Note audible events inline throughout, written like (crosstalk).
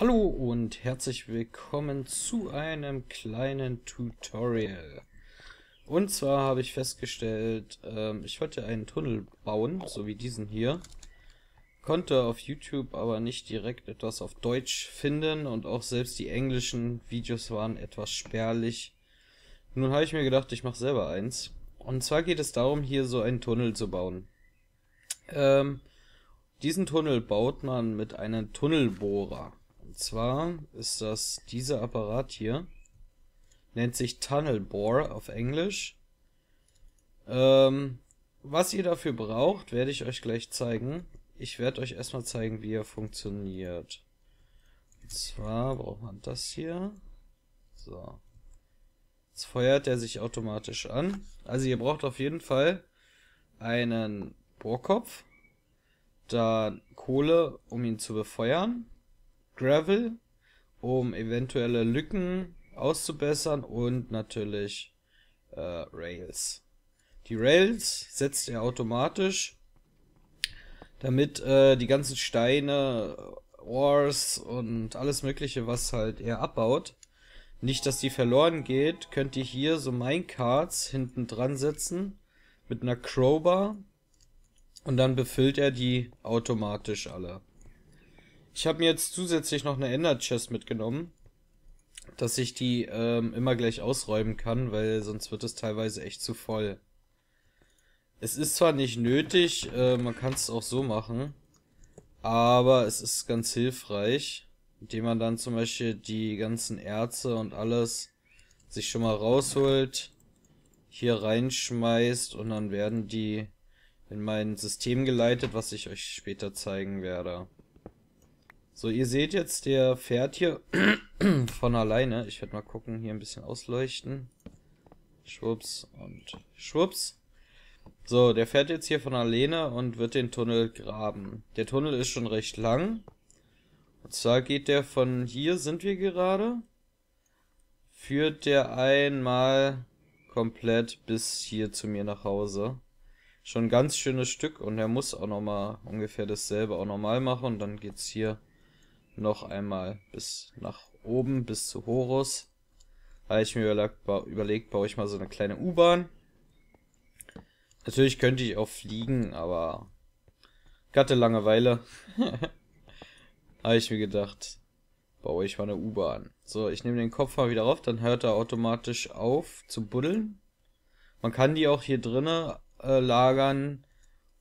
Hallo und herzlich willkommen zu einem kleinen Tutorial. Und zwar habe ich festgestellt, ähm, ich wollte einen Tunnel bauen, so wie diesen hier. Konnte auf YouTube aber nicht direkt etwas auf Deutsch finden und auch selbst die englischen Videos waren etwas spärlich. Nun habe ich mir gedacht, ich mache selber eins. Und zwar geht es darum, hier so einen Tunnel zu bauen. Ähm, diesen Tunnel baut man mit einem Tunnelbohrer. Und zwar ist das dieser Apparat hier. Nennt sich Tunnel Bore auf Englisch. Ähm, was ihr dafür braucht, werde ich euch gleich zeigen. Ich werde euch erstmal zeigen, wie er funktioniert. Und zwar braucht man das hier. So. Jetzt feuert er sich automatisch an. Also ihr braucht auf jeden Fall einen Bohrkopf, dann Kohle, um ihn zu befeuern, Gravel, um eventuelle Lücken auszubessern und natürlich äh, Rails. Die Rails setzt er automatisch, damit äh, die ganzen Steine, Ores und alles mögliche, was halt er abbaut, nicht, dass die verloren geht, könnt ihr hier so Minecarts hinten dran setzen mit einer Crowbar und dann befüllt er die automatisch alle. Ich habe mir jetzt zusätzlich noch eine Ender Chest mitgenommen, dass ich die ähm, immer gleich ausräumen kann, weil sonst wird es teilweise echt zu voll. Es ist zwar nicht nötig, äh, man kann es auch so machen, aber es ist ganz hilfreich, indem man dann zum Beispiel die ganzen Erze und alles sich schon mal rausholt, hier reinschmeißt und dann werden die in mein System geleitet, was ich euch später zeigen werde. So, ihr seht jetzt, der fährt hier (clears throat) von alleine. Ich werde mal gucken, hier ein bisschen ausleuchten. Schwupps und schwupps. So, der fährt jetzt hier von alleine und wird den Tunnel graben. Der Tunnel ist schon recht lang. Und zwar geht der von hier, sind wir gerade, führt der einmal komplett bis hier zu mir nach Hause. Schon ein ganz schönes Stück und er muss auch nochmal ungefähr dasselbe auch nochmal machen und dann geht's hier noch einmal bis nach oben, bis zu Horus. Habe ich mir überlegt, baue ich mal so eine kleine U-Bahn. Natürlich könnte ich auch fliegen, aber ich hatte Langeweile. (laughs) Habe ich mir gedacht, baue ich mal eine U-Bahn. So, ich nehme den Kopf mal wieder auf, dann hört er automatisch auf zu buddeln. Man kann die auch hier drinnen äh, lagern,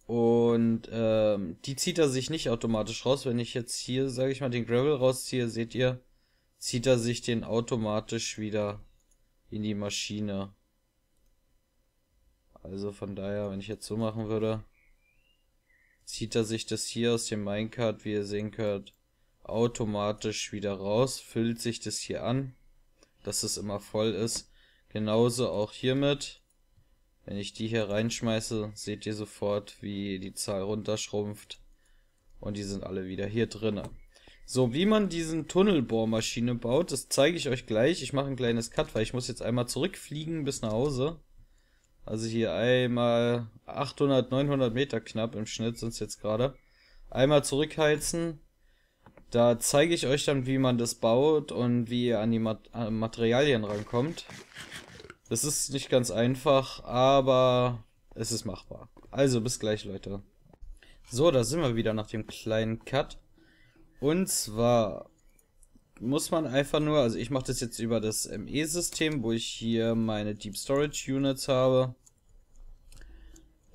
und ähm, die zieht er sich nicht automatisch raus. Wenn ich jetzt hier, sage ich mal, den Gravel rausziehe, seht ihr, zieht er sich den automatisch wieder in die Maschine. Also von daher, wenn ich jetzt so machen würde, zieht er sich das hier aus dem Minecart, wie ihr sehen könnt, automatisch wieder raus, füllt sich das hier an, dass es immer voll ist. Genauso auch hiermit. Wenn ich die hier reinschmeiße, seht ihr sofort, wie die Zahl runterschrumpft. Und die sind alle wieder hier drinnen. So, wie man diesen Tunnelbohrmaschine baut, das zeige ich euch gleich. Ich mache ein kleines Cut, weil ich muss jetzt einmal zurückfliegen bis nach Hause. Also hier einmal 800, 900 Meter knapp im Schnitt sind es jetzt gerade. Einmal zurückheizen. Da zeige ich euch dann, wie man das baut und wie ihr an die Mat Materialien rankommt. Das ist nicht ganz einfach, aber es ist machbar. Also bis gleich, Leute. So, da sind wir wieder nach dem kleinen Cut. Und zwar muss man einfach nur, also ich mache das jetzt über das ME-System, wo ich hier meine Deep Storage Units habe.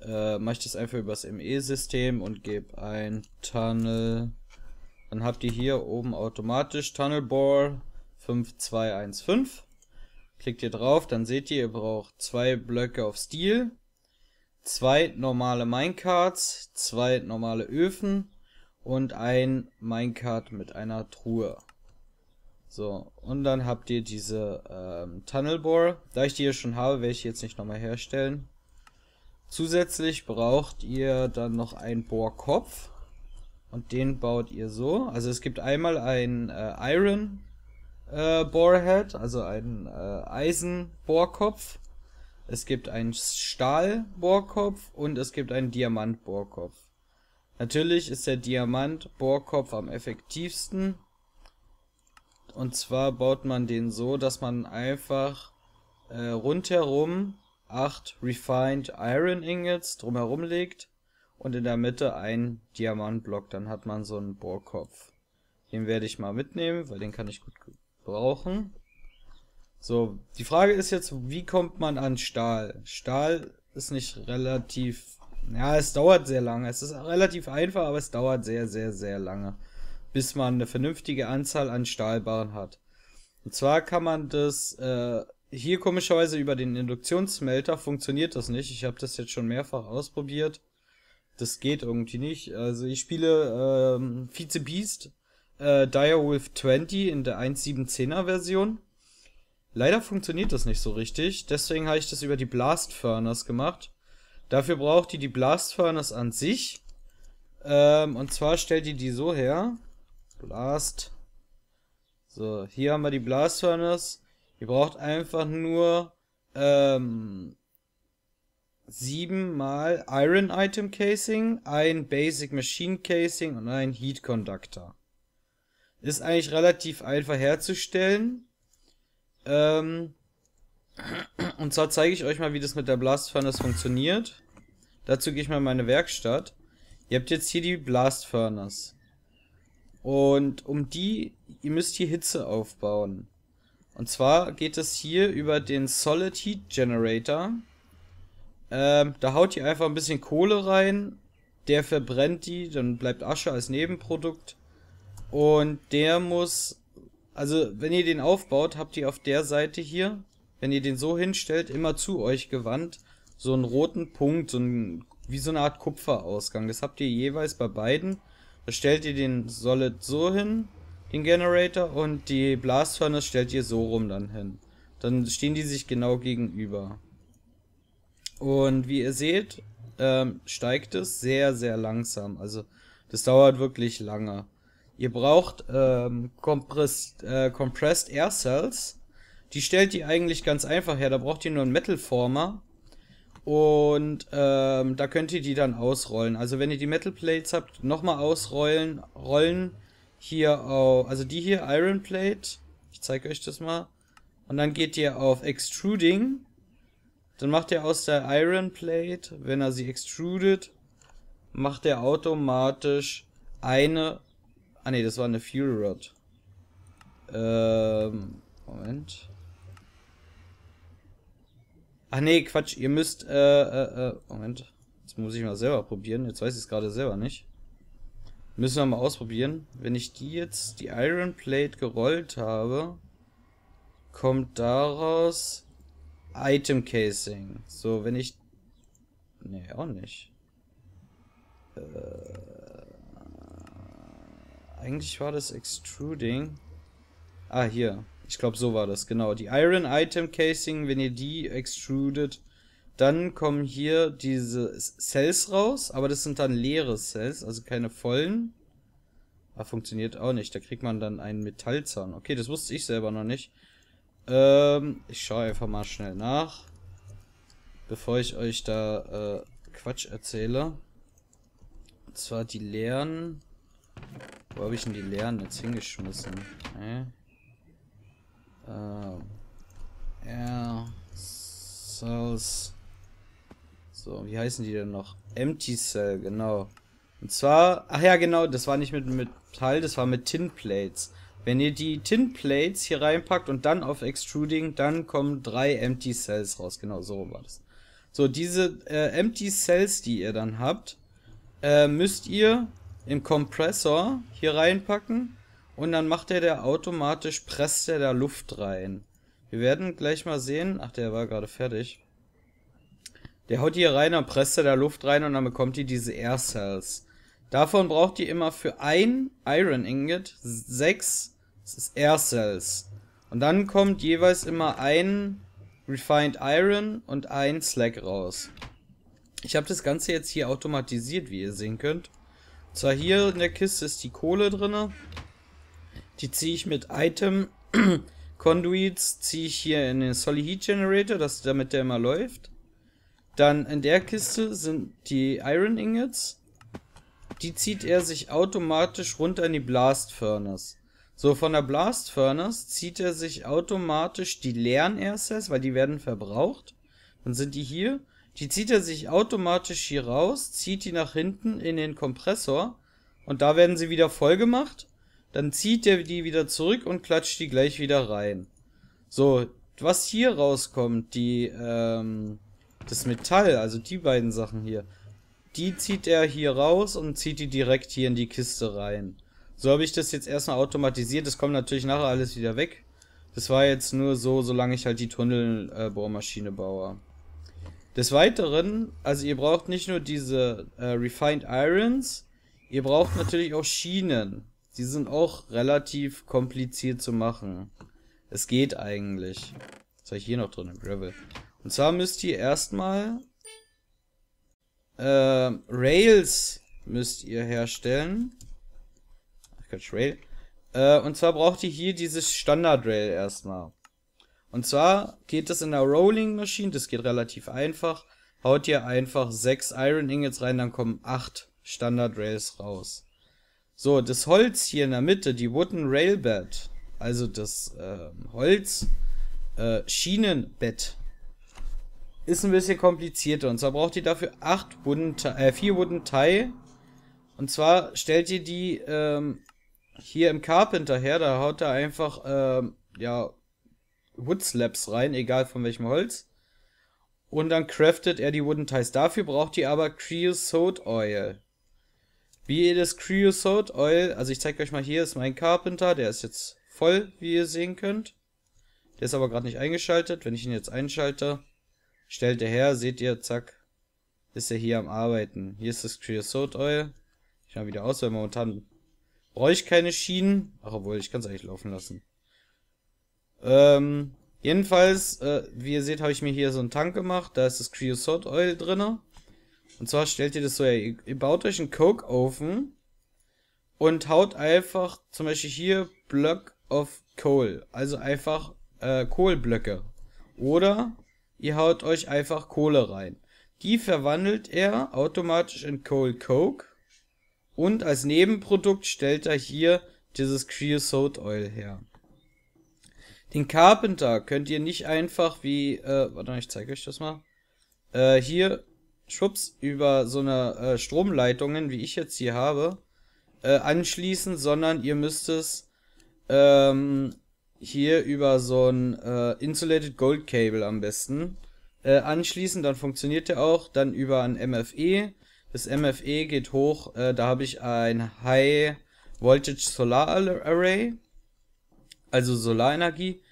Äh, mache ich das einfach über das ME-System und gebe ein Tunnel. Dann habt ihr hier oben automatisch Tunnel Bore 5215. Klickt ihr drauf, dann seht ihr, ihr braucht zwei Blöcke auf Stil, zwei normale Minecarts, zwei normale Öfen und ein Minecart mit einer Truhe. So, und dann habt ihr diese ähm, Tunnel Da ich die hier schon habe, werde ich jetzt nicht nochmal herstellen. Zusätzlich braucht ihr dann noch einen Bohrkopf. Und den baut ihr so. Also es gibt einmal ein äh, Iron äh, Boarhead, also einen äh, Eisenbohrkopf. Es gibt einen Stahlbohrkopf und es gibt einen Diamantbohrkopf. Natürlich ist der Diamantbohrkopf am effektivsten. Und zwar baut man den so, dass man einfach äh, rundherum acht Refined Iron Ingots drumherum legt und in der Mitte ein Diamantblock. Dann hat man so einen Bohrkopf. Den werde ich mal mitnehmen, weil den kann ich gut, gut brauchen. So, die Frage ist jetzt, wie kommt man an Stahl? Stahl ist nicht relativ, ja, es dauert sehr lange. Es ist relativ einfach, aber es dauert sehr, sehr, sehr lange, bis man eine vernünftige Anzahl an Stahlbarren hat. Und zwar kann man das, äh, hier komischerweise über den Induktionssmelter funktioniert das nicht. Ich habe das jetzt schon mehrfach ausprobiert. Das geht irgendwie nicht. Also ich spiele ähm, Vize Beast äh, Direwolf 20 in der 1.7.10er Version. Leider funktioniert das nicht so richtig, deswegen habe ich das über die Blast Furnace gemacht. Dafür braucht ihr die Blast Furnace an sich. Ähm, und zwar stellt ihr die so her. Blast. So, hier haben wir die Blast Furnace. Ihr braucht einfach nur ähm, 7 mal Iron Item Casing, ein Basic Machine Casing und ein Heat Conductor. Ist eigentlich relativ einfach herzustellen. Ähm und zwar zeige ich euch mal, wie das mit der Blast Furnace funktioniert. Dazu gehe ich mal in meine Werkstatt. Ihr habt jetzt hier die Blast Furnace. Und um die, ihr müsst hier Hitze aufbauen. Und zwar geht es hier über den Solid Heat Generator. Ähm, da haut ihr einfach ein bisschen Kohle rein. Der verbrennt die, dann bleibt Asche als Nebenprodukt. Und der muss, also wenn ihr den aufbaut, habt ihr auf der Seite hier, wenn ihr den so hinstellt, immer zu euch gewandt, so einen roten Punkt, so ein, wie so eine Art Kupferausgang. Das habt ihr jeweils bei beiden. Da stellt ihr den Solid so hin, den Generator, und die Blast Furnace stellt ihr so rum dann hin. Dann stehen die sich genau gegenüber. Und wie ihr seht, ähm, steigt es sehr, sehr langsam. Also das dauert wirklich lange. Ihr braucht ähm, compressed, äh, compressed Air Cells. Die stellt ihr eigentlich ganz einfach her. Da braucht ihr nur einen Metal Former. Und ähm, da könnt ihr die dann ausrollen. Also wenn ihr die Metal Plates habt, nochmal ausrollen. Rollen hier auf, also die hier Iron Plate. Ich zeige euch das mal. Und dann geht ihr auf Extruding. Dann macht ihr aus der Iron Plate, wenn er sie extrudet, macht er automatisch eine Ah ne, das war eine Fury Rod. Ähm, Moment. Ah nee, Quatsch, ihr müsst, äh, äh, äh, Moment. Jetzt muss ich mal selber probieren, jetzt weiß ich es gerade selber nicht. Müssen wir mal ausprobieren. Wenn ich die jetzt, die Iron Plate gerollt habe, kommt daraus Item Casing. So, wenn ich... Nee, auch nicht. Äh... Eigentlich war das Extruding. Ah, hier. Ich glaube, so war das, genau. Die Iron Item Casing, wenn ihr die extrudet, dann kommen hier diese Cells raus, aber das sind dann leere Cells, also keine vollen. Ah, funktioniert auch nicht. Da kriegt man dann einen Metallzahn. Okay, das wusste ich selber noch nicht. Ähm, ich schaue einfach mal schnell nach. Bevor ich euch da äh, Quatsch erzähle. Und zwar die leeren wo habe ich denn die leeren jetzt hingeschmissen? Okay. Ähm. Ja. Cells. So, wie heißen die denn noch? Empty Cell, genau. Und zwar, ach ja, genau, das war nicht mit Metall, das war mit Tin Plates. Wenn ihr die Tin Plates hier reinpackt und dann auf Extruding, dann kommen drei Empty Cells raus. Genau, so war das. So, diese äh, Empty Cells, die ihr dann habt, äh, müsst ihr im Kompressor hier reinpacken und dann macht er der automatisch, presst er da Luft rein. Wir werden gleich mal sehen, ach der war gerade fertig. Der haut hier rein, und presst er da Luft rein und dann bekommt die diese Air Cells. Davon braucht ihr immer für ein Iron Ingot sechs Air Cells. Und dann kommt jeweils immer ein Refined Iron und ein Slack raus. Ich habe das Ganze jetzt hier automatisiert, wie ihr sehen könnt. So, hier in der Kiste ist die Kohle drinne. Die ziehe ich mit Item (clears throat) Conduits, ziehe ich hier in den Solid Heat Generator, dass damit der immer läuft. Dann in der Kiste sind die Iron Ingots. Die zieht er sich automatisch runter in die Blast Furnace. So, von der Blast Furnace zieht er sich automatisch die leeren Assets, weil die werden verbraucht. Dann sind die hier. Die zieht er sich automatisch hier raus, zieht die nach hinten in den Kompressor und da werden sie wieder voll gemacht. Dann zieht er die wieder zurück und klatscht die gleich wieder rein. So, was hier rauskommt, die, ähm, das Metall, also die beiden Sachen hier, die zieht er hier raus und zieht die direkt hier in die Kiste rein. So habe ich das jetzt erstmal automatisiert. Das kommt natürlich nachher alles wieder weg. Das war jetzt nur so, solange ich halt die Tunnelbohrmaschine äh, baue. Des Weiteren, also ihr braucht nicht nur diese äh, Refined Irons, ihr braucht natürlich auch Schienen. Die sind auch relativ kompliziert zu machen. Es geht eigentlich. Was habe ich hier noch drin? Gravel. Und zwar müsst ihr erstmal äh, Rails müsst ihr herstellen. Ach Quatsch, Rail. Äh, und zwar braucht ihr hier dieses Standard Rail erstmal. Und zwar geht es in der Rolling Machine, das geht relativ einfach. Haut ihr einfach sechs Iron Ingots rein, dann kommen acht Standard Rails raus. So, das Holz hier in der Mitte, die Wooden Railbed, also das äh, Holz äh, Schienenbett, ist ein bisschen komplizierter. Und zwar braucht ihr dafür acht Wooden, äh, vier Wooden Tie. Und zwar stellt ihr die ähm, hier im Carpenter her, da haut er einfach ähm, ja, Wood Slabs rein, egal von welchem Holz. Und dann craftet er die Wooden Ties. Dafür braucht ihr aber Creosote Oil. Wie ihr das Creosote Oil, also ich zeige euch mal hier, ist mein Carpenter, der ist jetzt voll, wie ihr sehen könnt. Der ist aber gerade nicht eingeschaltet. Wenn ich ihn jetzt einschalte, stellt er her, seht ihr, zack, ist er hier am Arbeiten. Hier ist das Creosote Oil. Ich mache wieder aus, weil momentan brauche ich keine Schienen. Ach, obwohl, ich kann es eigentlich laufen lassen. Ähm, jedenfalls, äh, wie ihr seht, habe ich mir hier so einen Tank gemacht. Da ist das Creosote Oil drin. Und zwar stellt ihr das so, ihr, ihr baut euch einen Coke ofen und haut einfach zum Beispiel hier Block of Coal. Also einfach äh, Kohlblöcke. Oder ihr haut euch einfach Kohle rein. Die verwandelt er automatisch in Coal Coke. Und als Nebenprodukt stellt er hier dieses Creosote Oil her. Den Carpenter könnt ihr nicht einfach wie, äh, warte, mal, ich zeige euch das mal. Äh, hier, schwupps, über so eine äh, Stromleitungen, wie ich jetzt hier habe, äh, anschließen, sondern ihr müsst es ähm, hier über so ein äh, Insulated Gold Cable am besten äh, anschließen, dann funktioniert der auch, dann über ein MFE. Das MFE geht hoch, äh, da habe ich ein High Voltage Solar Array, also Solarenergie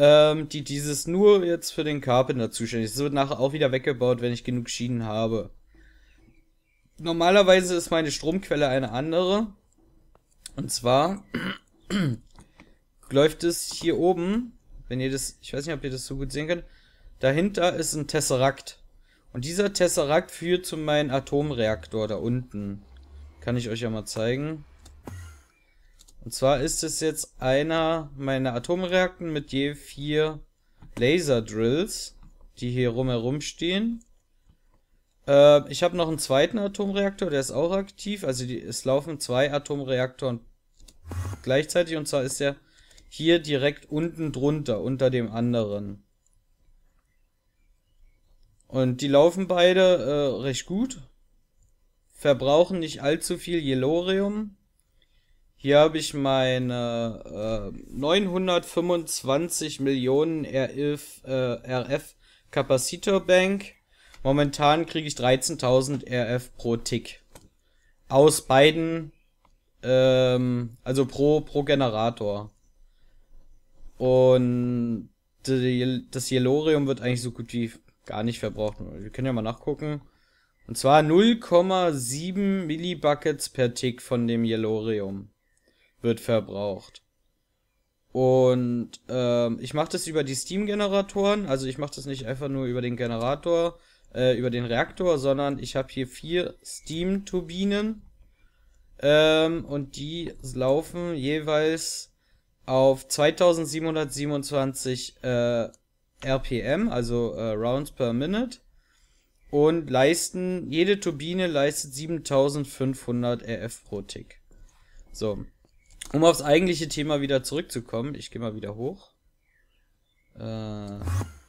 ähm, die dieses nur jetzt für den Carpenter zuständig ist. Das wird nachher auch wieder weggebaut, wenn ich genug Schienen habe. Normalerweise ist meine Stromquelle eine andere. Und zwar (clears throat) läuft es hier oben, wenn ihr das, ich weiß nicht, ob ihr das so gut sehen könnt, dahinter ist ein Tesserakt. Und dieser Tesserakt führt zu meinem Atomreaktor da unten. Kann ich euch ja mal zeigen. Und zwar ist es jetzt einer meiner Atomreakten mit je vier Laser-Drills, die hier rumherum stehen. Äh, ich habe noch einen zweiten Atomreaktor, der ist auch aktiv. Also die, es laufen zwei Atomreaktoren gleichzeitig und zwar ist der hier direkt unten drunter, unter dem anderen. Und die laufen beide äh, recht gut, verbrauchen nicht allzu viel Yellorium hier habe ich meine äh, 925 Millionen RF, äh, RF Capacitor Bank. Momentan kriege ich 13.000 RF pro Tick. Aus beiden, ähm, also pro, pro Generator. Und die, das Yellorium wird eigentlich so gut wie gar nicht verbraucht. Wir können ja mal nachgucken. Und zwar 0,7 Millibuckets per Tick von dem Yellorium wird verbraucht. Und ähm, ich mache das über die Steam-Generatoren, also ich mache das nicht einfach nur über den Generator, äh, über den Reaktor, sondern ich habe hier vier Steam-Turbinen ähm, und die laufen jeweils auf 2727 äh, RPM, also äh, Rounds per Minute und leisten, jede Turbine leistet 7500 RF pro Tick. So, um aufs eigentliche Thema wieder zurückzukommen, ich gehe mal wieder hoch. Äh,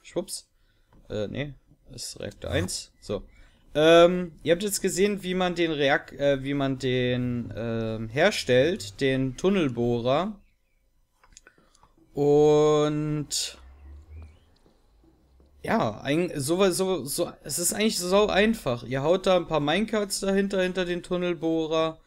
schwupps. Äh, nee, das ist Reaktor 1. So. Ähm, ihr habt jetzt gesehen, wie man den Reak äh, wie man den ähm, herstellt, den Tunnelbohrer. Und ja, ein, so, so, so, es ist eigentlich so einfach. Ihr haut da ein paar Minecarts dahinter, hinter den Tunnelbohrer.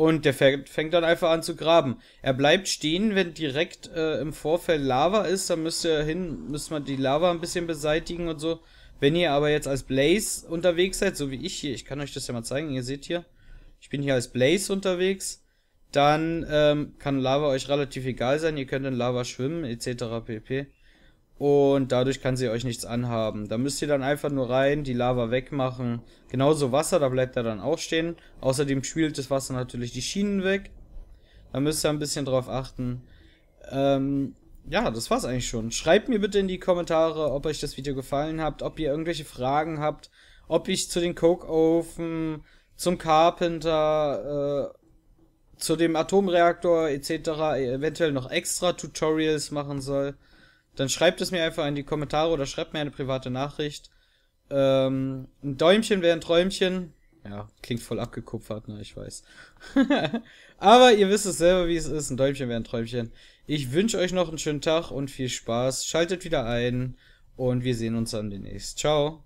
Und der fängt dann einfach an zu graben. Er bleibt stehen, wenn direkt äh, im Vorfeld Lava ist, dann müsst ihr hin, müsst man die Lava ein bisschen beseitigen und so. Wenn ihr aber jetzt als Blaze unterwegs seid, so wie ich hier, ich kann euch das ja mal zeigen, ihr seht hier, ich bin hier als Blaze unterwegs, dann ähm, kann Lava euch relativ egal sein, ihr könnt in Lava schwimmen, etc. pp und dadurch kann sie euch nichts anhaben. Da müsst ihr dann einfach nur rein, die Lava wegmachen. Genauso Wasser, da bleibt er dann auch stehen. Außerdem spielt das Wasser natürlich die Schienen weg. Da müsst ihr ein bisschen drauf achten. Ähm, ja, das war's eigentlich schon. Schreibt mir bitte in die Kommentare, ob euch das Video gefallen hat, ob ihr irgendwelche Fragen habt, ob ich zu den Coke-Ofen, zum Carpenter, äh, zu dem Atomreaktor etc. eventuell noch extra Tutorials machen soll dann schreibt es mir einfach in die Kommentare oder schreibt mir eine private Nachricht. Ähm, ein Däumchen wäre ein Träumchen. Ja, klingt voll abgekupfert, ne, ich weiß. (laughs) Aber ihr wisst es selber, wie es ist. Ein Däumchen wäre ein Träumchen. Ich wünsche euch noch einen schönen Tag und viel Spaß. Schaltet wieder ein und wir sehen uns dann demnächst. Ciao.